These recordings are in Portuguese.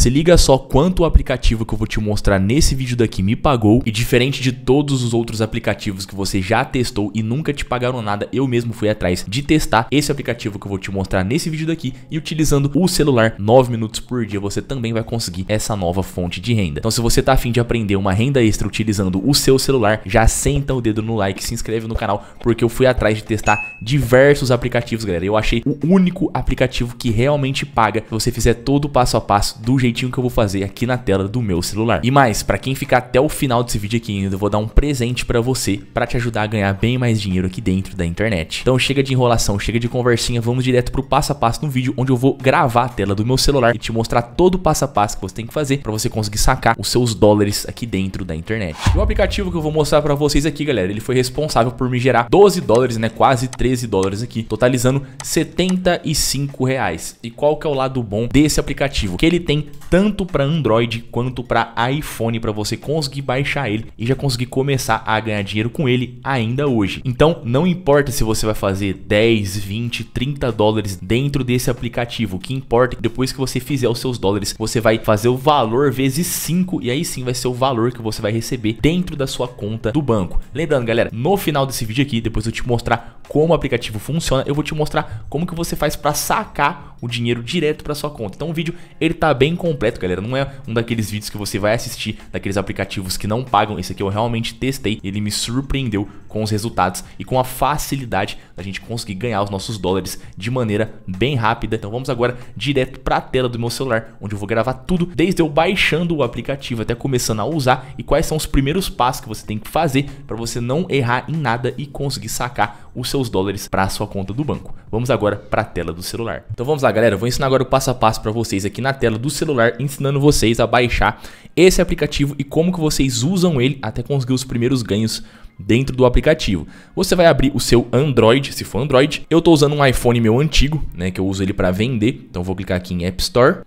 Se liga só quanto o aplicativo que eu vou te mostrar nesse vídeo daqui me pagou e diferente de todos os outros aplicativos que você já testou e nunca te pagaram nada, eu mesmo fui atrás de testar esse aplicativo que eu vou te mostrar nesse vídeo daqui e utilizando o celular 9 minutos por dia, você também vai conseguir essa nova fonte de renda. Então se você tá afim de aprender uma renda extra utilizando o seu celular, já senta o dedo no like, se inscreve no canal, porque eu fui atrás de testar diversos aplicativos, galera. Eu achei o único aplicativo que realmente paga se você fizer todo o passo a passo do jeito jeitinho que eu vou fazer aqui na tela do meu celular. E mais, para quem ficar até o final desse vídeo aqui ainda, eu vou dar um presente para você para te ajudar a ganhar bem mais dinheiro aqui dentro da internet. Então chega de enrolação, chega de conversinha, vamos direto pro passo a passo no vídeo onde eu vou gravar a tela do meu celular e te mostrar todo o passo a passo que você tem que fazer para você conseguir sacar os seus dólares aqui dentro da internet. E o aplicativo que eu vou mostrar para vocês aqui, galera, ele foi responsável por me gerar 12 dólares, né, quase 13 dólares aqui, totalizando 75 reais. E qual que é o lado bom desse aplicativo? Que ele tem tanto para Android quanto para iPhone para você conseguir baixar ele e já conseguir começar a ganhar dinheiro com ele ainda hoje. Então, não importa se você vai fazer 10, 20, 30 dólares dentro desse aplicativo, o que importa é que depois que você fizer os seus dólares, você vai fazer o valor vezes 5 e aí sim vai ser o valor que você vai receber dentro da sua conta do banco. Lembrando, galera, no final desse vídeo aqui, depois eu te mostrar como o aplicativo funciona, eu vou te mostrar como que você faz para sacar o dinheiro direto para sua conta. Então o vídeo ele tá bem completo, galera. Não é um daqueles vídeos que você vai assistir daqueles aplicativos que não pagam. Esse aqui eu realmente testei, ele me surpreendeu com os resultados e com a facilidade da gente conseguir ganhar os nossos dólares de maneira bem rápida. Então vamos agora direto para a tela do meu celular, onde eu vou gravar tudo, desde eu baixando o aplicativo até começando a usar e quais são os primeiros passos que você tem que fazer para você não errar em nada e conseguir sacar os seus dólares para a sua conta do banco. Vamos agora para a tela do celular. Então vamos lá, galera. Eu vou ensinar agora o passo a passo para vocês aqui na tela do celular, ensinando vocês a baixar esse aplicativo e como que vocês usam ele até conseguir os primeiros ganhos dentro do aplicativo. Você vai abrir o seu Android, se for Android. Eu estou usando um iPhone meu antigo, né, que eu uso ele para vender. Então vou clicar aqui em App Store.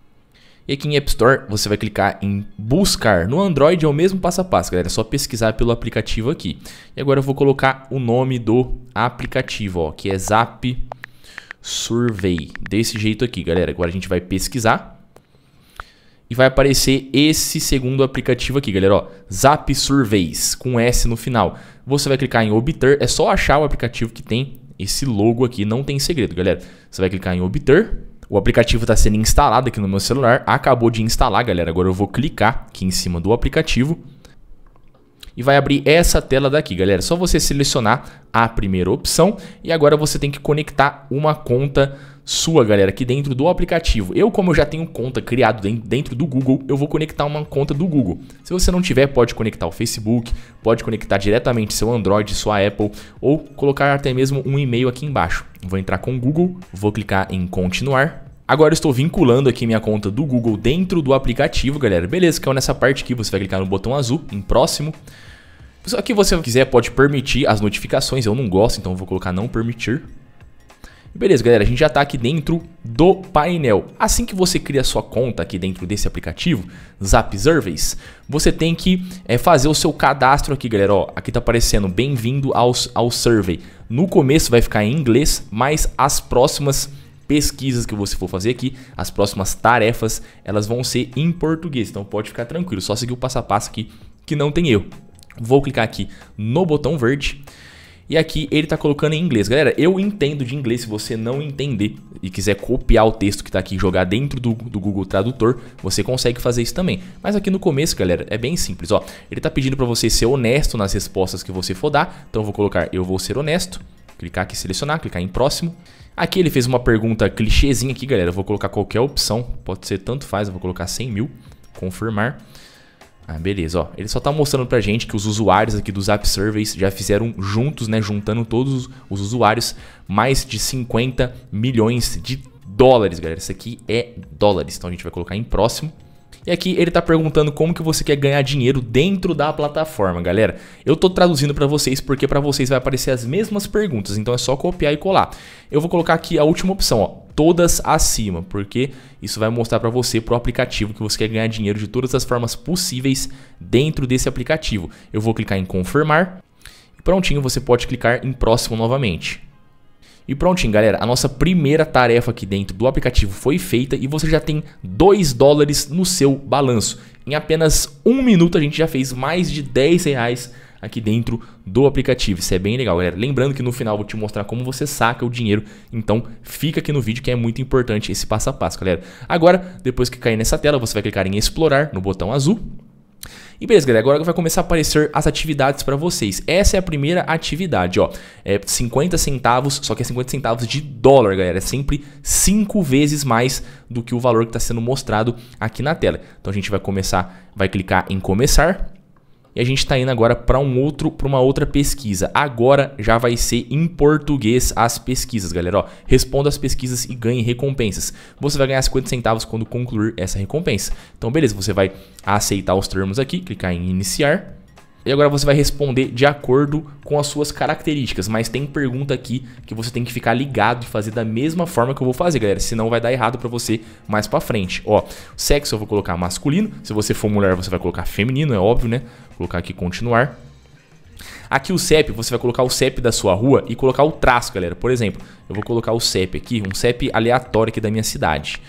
E aqui em App Store você vai clicar em buscar. No Android é o mesmo passo a passo, galera. É só pesquisar pelo aplicativo aqui. E agora eu vou colocar o nome do aplicativo, ó, que é Zap Survey. Desse jeito aqui, galera. Agora a gente vai pesquisar. E vai aparecer esse segundo aplicativo aqui, galera. Ó, Zap Surveys, com S no final. Você vai clicar em obter. É só achar o aplicativo que tem esse logo aqui. Não tem segredo, galera. Você vai clicar em obter. O aplicativo está sendo instalado aqui no meu celular. Acabou de instalar, galera. Agora eu vou clicar aqui em cima do aplicativo. E vai abrir essa tela daqui, galera. É só você selecionar a primeira opção. E agora você tem que conectar uma conta sua, galera, aqui dentro do aplicativo. Eu, como eu já tenho conta criada dentro do Google, eu vou conectar uma conta do Google. Se você não tiver, pode conectar o Facebook, pode conectar diretamente seu Android, sua Apple, ou colocar até mesmo um e-mail aqui embaixo. Vou entrar com o Google, vou clicar em continuar. Agora estou vinculando aqui minha conta do Google dentro do aplicativo, galera. Beleza, é nessa parte aqui, você vai clicar no botão azul, em próximo. Só que você quiser pode permitir as notificações, eu não gosto, então vou colocar não permitir. Beleza, galera, a gente já está aqui dentro do painel. Assim que você cria sua conta aqui dentro desse aplicativo, Zap Surveys, você tem que é, fazer o seu cadastro aqui, galera. Ó, aqui está aparecendo bem-vindo ao, ao survey. No começo vai ficar em inglês, mas as próximas pesquisas que você for fazer aqui, as próximas tarefas, elas vão ser em português. Então pode ficar tranquilo, só seguir o passo a passo aqui que não tem erro. Vou clicar aqui no botão verde. E aqui ele está colocando em inglês. Galera, eu entendo de inglês. Se você não entender e quiser copiar o texto que está aqui e jogar dentro do, do, Google Tradutor, você consegue fazer isso também. Mas aqui no começo, galera, é bem simples. Ó, ele está pedindo para você ser honesto nas respostas que você for dar. Então eu vou colocar eu vou ser honesto. Clicar aqui selecionar, clicar em próximo. Aqui ele fez uma pergunta clichêzinha aqui, galera. Eu vou colocar qualquer opção, pode ser tanto faz, eu vou colocar 100 mil, confirmar. Ah, beleza, ó. Ele só tá mostrando pra gente que os usuários aqui dos App Surveys já fizeram juntos, né, juntando todos os usuários, mais de 50 milhões de dólares, galera. Isso aqui é dólares, então a gente vai colocar em próximo. E aqui ele está perguntando como que você quer ganhar dinheiro dentro da plataforma, galera. Eu estou traduzindo para vocês porque para vocês vai aparecer as mesmas perguntas, então é só copiar e colar. Eu vou colocar aqui a última opção, ó, todas acima, porque isso vai mostrar para você para o aplicativo que você quer ganhar dinheiro de todas as formas possíveis dentro desse aplicativo. Eu vou clicar em confirmar. e Prontinho, você pode clicar em próximo novamente. E prontinho, galera, a nossa primeira tarefa aqui dentro do aplicativo foi feita e você já tem 2 dólares no seu balanço. Em apenas um minuto a gente já fez mais de 10 reais aqui dentro do aplicativo. Isso é bem legal, galera. Lembrando que no final eu vou te mostrar como você saca o dinheiro, então fica aqui no vídeo que é muito importante esse passo a passo, galera. Agora, depois que cair nessa tela, você vai clicar em explorar no botão azul e beleza, galera, agora vai começar a aparecer as atividades para vocês. Essa é a primeira atividade, ó. É 50 centavos, só que é 50 centavos de dólar, galera. É sempre 5 vezes mais do que o valor que está sendo mostrado aqui na tela. Então a gente vai começar, vai clicar em começar. E a gente está indo agora para um outro, para uma outra pesquisa. Agora já vai ser em português as pesquisas, galera. Ó, responda as pesquisas e ganhe recompensas. Você vai ganhar 50 centavos quando concluir essa recompensa. Então, beleza, você vai aceitar os termos aqui, clicar em iniciar. E agora você vai responder de acordo com as suas características, mas tem pergunta aqui que você tem que ficar ligado e fazer da mesma forma que eu vou fazer, galera, senão vai dar errado para você mais para frente. Ó, sexo eu vou colocar masculino, se você for mulher você vai colocar feminino, é óbvio, né? Vou colocar aqui continuar. Aqui o CEP, você vai colocar o CEP da sua rua e colocar o traço, galera. Por exemplo, eu vou colocar o CEP aqui, um CEP aleatório aqui da minha cidade.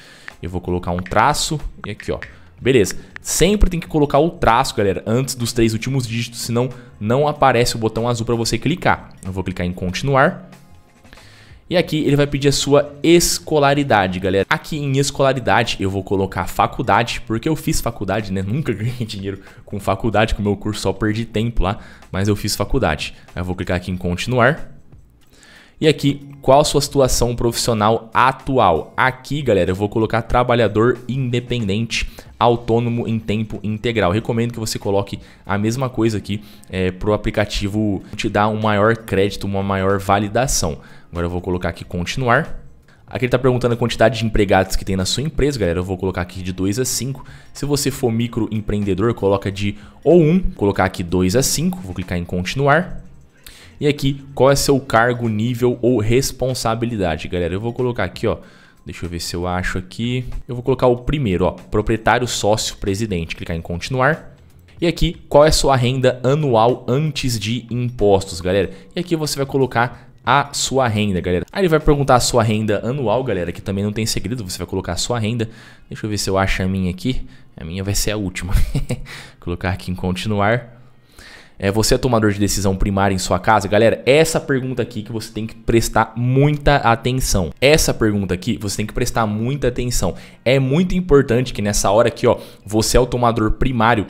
Eu vou colocar um traço e aqui, ó, Beleza. Sempre tem que colocar o traço, galera, antes dos três últimos dígitos, senão não aparece o botão azul para você clicar. Eu vou clicar em continuar. E aqui ele vai pedir a sua escolaridade, galera. Aqui em escolaridade eu vou colocar faculdade, porque eu fiz faculdade, né? Nunca ganhei dinheiro com faculdade, com meu curso só perdi tempo lá, mas eu fiz faculdade. Eu vou clicar aqui em continuar. E aqui, qual a sua situação profissional atual? Aqui, galera, eu vou colocar trabalhador independente autônomo em tempo integral. Recomendo que você coloque a mesma coisa aqui é, para o aplicativo te dar um maior crédito, uma maior validação. Agora eu vou colocar aqui continuar. Aqui ele está perguntando a quantidade de empregados que tem na sua empresa, galera. Eu vou colocar aqui de 2 a 5. Se você for microempreendedor, coloca de ou 1, um, colocar aqui 2 a 5, vou clicar em continuar. E aqui, qual é seu cargo, nível ou responsabilidade, galera? Eu vou colocar aqui, ó. Deixa eu ver se eu acho aqui. Eu vou colocar o primeiro, ó. Proprietário, sócio, presidente. Clicar em continuar. E aqui, qual é sua renda anual antes de impostos, galera? E aqui você vai colocar a sua renda, galera. Aí ele vai perguntar a sua renda anual, galera, que também não tem segredo, você vai colocar a sua renda. Deixa eu ver se eu acho a minha aqui. A minha vai ser a última. colocar aqui em continuar. É, você é tomador de decisão primária em sua casa? Galera, essa pergunta aqui que você tem que prestar muita atenção. Essa pergunta aqui você tem que prestar muita atenção. É muito importante que nessa hora aqui, ó, você é o tomador primário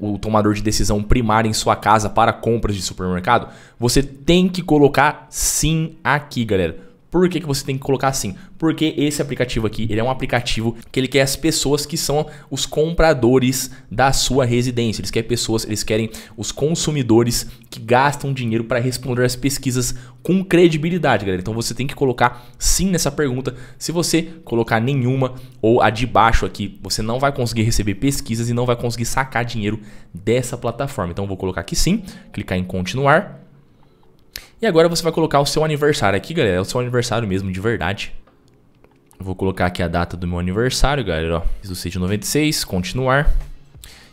o tomador de decisão primário em sua casa para compras de supermercado, você tem que colocar sim aqui, galera. Por que, que você tem que colocar assim? Porque esse aplicativo aqui, ele é um aplicativo que ele quer as pessoas que são os compradores da sua residência. Eles querem pessoas, eles querem os consumidores que gastam dinheiro para responder as pesquisas com credibilidade, galera. Então você tem que colocar sim nessa pergunta. Se você colocar nenhuma ou a de baixo aqui, você não vai conseguir receber pesquisas e não vai conseguir sacar dinheiro dessa plataforma. Então vou colocar aqui sim, clicar em continuar. E agora você vai colocar o seu aniversário aqui, galera. É o seu aniversário mesmo, de verdade. vou colocar aqui a data do meu aniversário, galera. Ó, fiz o site 96, continuar.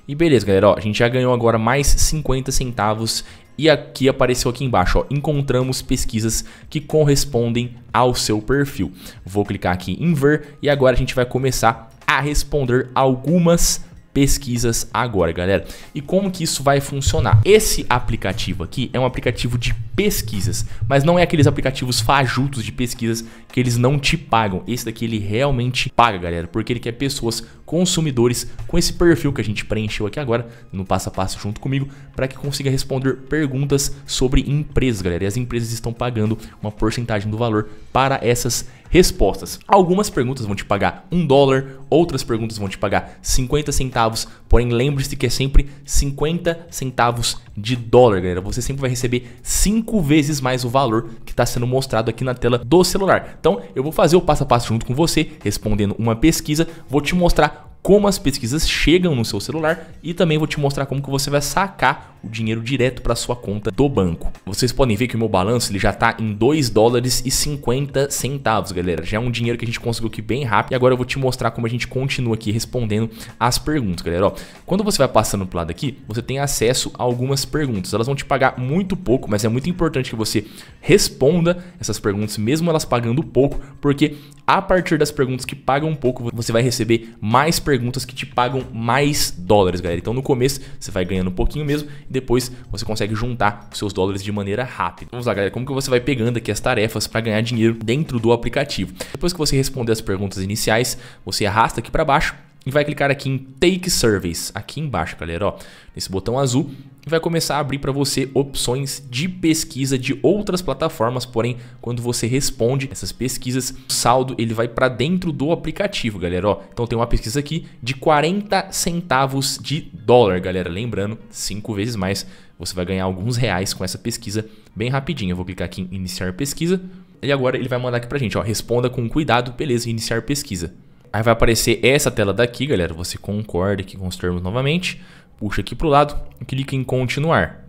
E beleza, galera. Ó, a gente já ganhou agora mais 50 centavos e aqui apareceu aqui embaixo, ó, encontramos pesquisas que correspondem ao seu perfil. Vou clicar aqui em ver e agora a gente vai começar a responder algumas pesquisas agora, galera. E como que isso vai funcionar? Esse aplicativo aqui é um aplicativo de pesquisas, mas não é aqueles aplicativos fajutos de pesquisas que eles não te pagam. Esse daqui ele realmente paga, galera, porque ele quer pessoas, consumidores, com esse perfil que a gente preencheu aqui agora, no passo a passo junto comigo, para que consiga responder perguntas sobre empresas, galera. E as empresas estão pagando uma porcentagem do valor para essas respostas. Algumas perguntas vão te pagar um dólar, outras perguntas vão te pagar 50 centavos, porém lembre-se que é sempre 50 centavos de dólar, galera. Você sempre vai receber 5 vezes mais o valor que está sendo mostrado aqui na tela do celular. Então, eu vou fazer o passo a passo junto com você, respondendo uma pesquisa, vou te mostrar como as pesquisas chegam no seu celular e também vou te mostrar como que você vai sacar o dinheiro direto para sua conta do banco. Vocês podem ver que o meu balanço ele já está em 2 dólares e 50 centavos, galera. Já é um dinheiro que a gente conseguiu aqui bem rápido. E agora eu vou te mostrar como a gente continua aqui respondendo as perguntas, galera. Ó, quando você vai passando pro lado aqui, você tem acesso a algumas perguntas. Elas vão te pagar muito pouco, mas é muito importante que você responda essas perguntas, mesmo elas pagando pouco, porque a partir das perguntas que pagam pouco, você vai receber mais perguntas que te pagam mais dólares, galera. Então no começo você vai ganhando um pouquinho mesmo e depois você consegue juntar os seus dólares de maneira rápida. Vamos lá, galera, como que você vai pegando aqui as tarefas para ganhar dinheiro dentro do aplicativo? Depois que você responder as perguntas iniciais, você arrasta aqui para baixo e vai clicar aqui em Take Surveys, aqui embaixo, galera, ó, nesse botão azul, e vai começar a abrir para você opções de pesquisa de outras plataformas, porém, quando você responde essas pesquisas, o saldo ele vai para dentro do aplicativo, galera, ó. Então tem uma pesquisa aqui de 40 centavos de dólar, galera, lembrando, cinco vezes mais, você vai ganhar alguns reais com essa pesquisa bem rapidinho. Eu vou clicar aqui em iniciar pesquisa, e agora ele vai mandar aqui pra gente, ó, responda com cuidado, beleza, iniciar pesquisa. Aí vai aparecer essa tela daqui, galera. Você concorda aqui com os termos novamente. Puxa aqui para o lado e clica em continuar.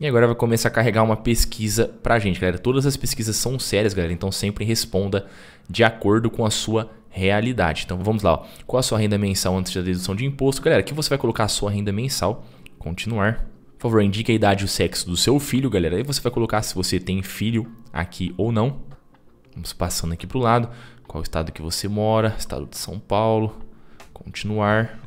E agora vai começar a carregar uma pesquisa para a gente, galera. Todas as pesquisas são sérias, galera. Então sempre responda de acordo com a sua realidade. Então vamos lá. Ó. Qual a sua renda mensal antes da dedução de imposto? Galera, aqui você vai colocar a sua renda mensal. Continuar. Por favor, indique a idade e o sexo do seu filho, galera. Aí você vai colocar se você tem filho aqui ou não. Vamos passando aqui para o lado qual estado que você mora, estado de São Paulo, continuar.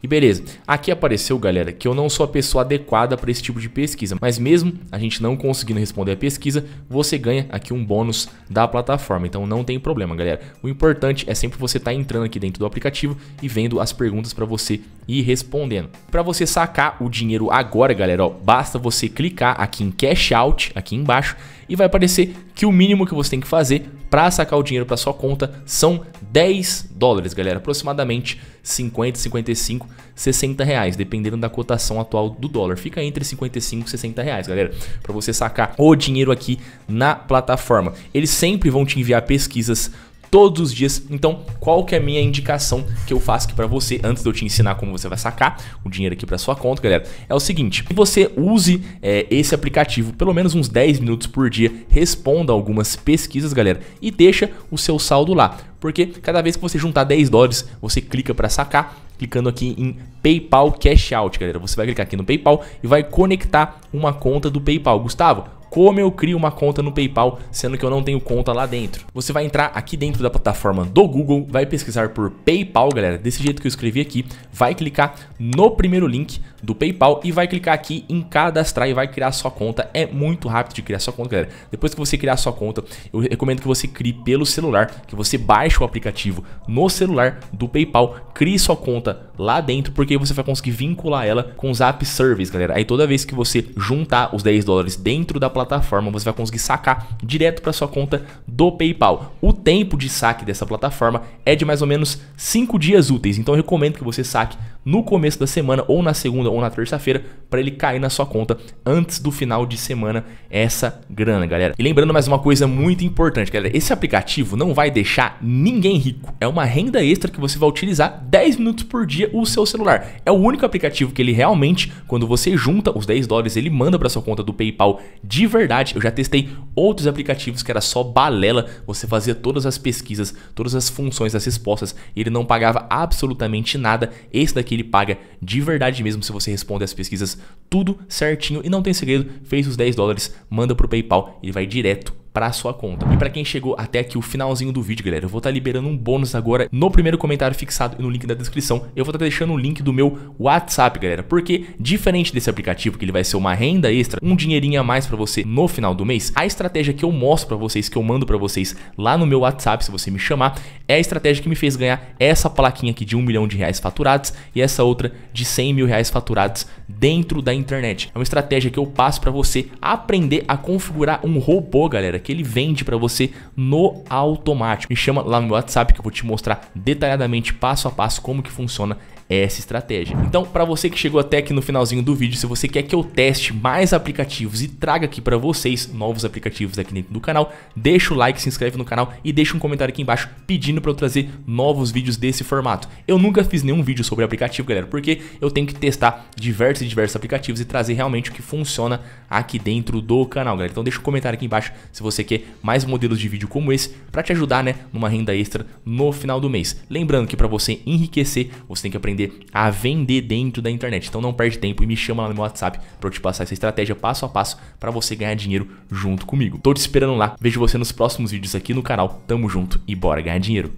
E beleza, aqui apareceu, galera, que eu não sou a pessoa adequada para esse tipo de pesquisa, mas mesmo a gente não conseguindo responder a pesquisa, você ganha aqui um bônus da plataforma, então não tem problema, galera. O importante é sempre você estar tá entrando aqui dentro do aplicativo e vendo as perguntas para você ir respondendo. Para você sacar o dinheiro agora, galera, ó, basta você clicar aqui em Cash Out, aqui embaixo, e vai aparecer que o mínimo que você tem que fazer para sacar o dinheiro para sua conta são 10 dólares, galera, aproximadamente 50, 55, 60 reais, dependendo da cotação atual do dólar. Fica entre 55 e 60 reais, galera, para você sacar o dinheiro aqui na plataforma. Eles sempre vão te enviar pesquisas todos os dias. Então, qual que é a minha indicação que eu faço aqui para você antes de eu te ensinar como você vai sacar o dinheiro aqui para sua conta, galera? É o seguinte, que você use é, esse aplicativo pelo menos uns 10 minutos por dia, responda algumas pesquisas, galera, e deixa o seu saldo lá. Porque cada vez que você juntar 10 dólares, você clica para sacar clicando aqui em PayPal Cash Out, galera. Você vai clicar aqui no PayPal e vai conectar uma conta do PayPal. Gustavo, como eu crio uma conta no PayPal, sendo que eu não tenho conta lá dentro. Você vai entrar aqui dentro da plataforma do Google, vai pesquisar por PayPal, galera, desse jeito que eu escrevi aqui, vai clicar no primeiro link do PayPal e vai clicar aqui em cadastrar e vai criar sua conta. É muito rápido de criar sua conta, galera. Depois que você criar sua conta, eu recomendo que você crie pelo celular, que você baixe o aplicativo no celular do PayPal, crie sua conta lá dentro, porque você vai conseguir vincular ela com o Zap Service, galera. Aí toda vez que você juntar os 10 dólares dentro da plataforma, plataforma, você vai conseguir sacar direto para sua conta do PayPal. O tempo de saque dessa plataforma é de mais ou menos 5 dias úteis, então eu recomendo que você saque no começo da semana, ou na segunda ou na terça-feira, para ele cair na sua conta antes do final de semana essa grana, galera. E lembrando mais uma coisa muito importante, galera, esse aplicativo não vai deixar ninguém rico. É uma renda extra que você vai utilizar 10 minutos por dia o seu celular. É o único aplicativo que ele realmente, quando você junta os 10 dólares, ele manda para sua conta do PayPal de verdade. Eu já testei outros aplicativos que era só balela, você fazia todas as pesquisas, todas as funções, as respostas, e ele não pagava absolutamente nada. Esse daqui ele paga de verdade mesmo se você responde as pesquisas tudo certinho e não tem segredo, fez os 10 dólares, manda pro PayPal, ele vai direto para sua conta. E para quem chegou até aqui o finalzinho do vídeo, galera, eu vou estar tá liberando um bônus agora no primeiro comentário fixado e no link da descrição. Eu vou estar tá deixando o link do meu WhatsApp, galera, porque diferente desse aplicativo que ele vai ser uma renda extra, um dinheirinho a mais para você no final do mês, a estratégia que eu mostro para vocês, que eu mando para vocês lá no meu WhatsApp, se você me chamar, é a estratégia que me fez ganhar essa plaquinha aqui de um milhão de reais faturados e essa outra de 100 mil reais faturados dentro da internet. É uma estratégia que eu passo para você aprender a configurar um robô, galera, que ele vende para você no automático. Me chama lá no meu WhatsApp que eu vou te mostrar detalhadamente, passo a passo, como que funciona é essa estratégia. Então, para você que chegou até aqui no finalzinho do vídeo, se você quer que eu teste mais aplicativos e traga aqui para vocês novos aplicativos aqui dentro do canal, deixa o like, se inscreve no canal e deixa um comentário aqui embaixo pedindo para eu trazer novos vídeos desse formato. Eu nunca fiz nenhum vídeo sobre aplicativo, galera, porque eu tenho que testar diversos e diversos aplicativos e trazer realmente o que funciona aqui dentro do canal, galera. Então deixa um comentário aqui embaixo se você quer mais modelos de vídeo como esse para te ajudar, né, numa renda extra no final do mês. Lembrando que para você enriquecer, você tem que aprender aprender a vender dentro da internet. Então não perde tempo e me chama lá no meu WhatsApp para eu te passar essa estratégia passo a passo para você ganhar dinheiro junto comigo. Tô te esperando lá. Vejo você nos próximos vídeos aqui no canal. Tamo junto e bora ganhar dinheiro.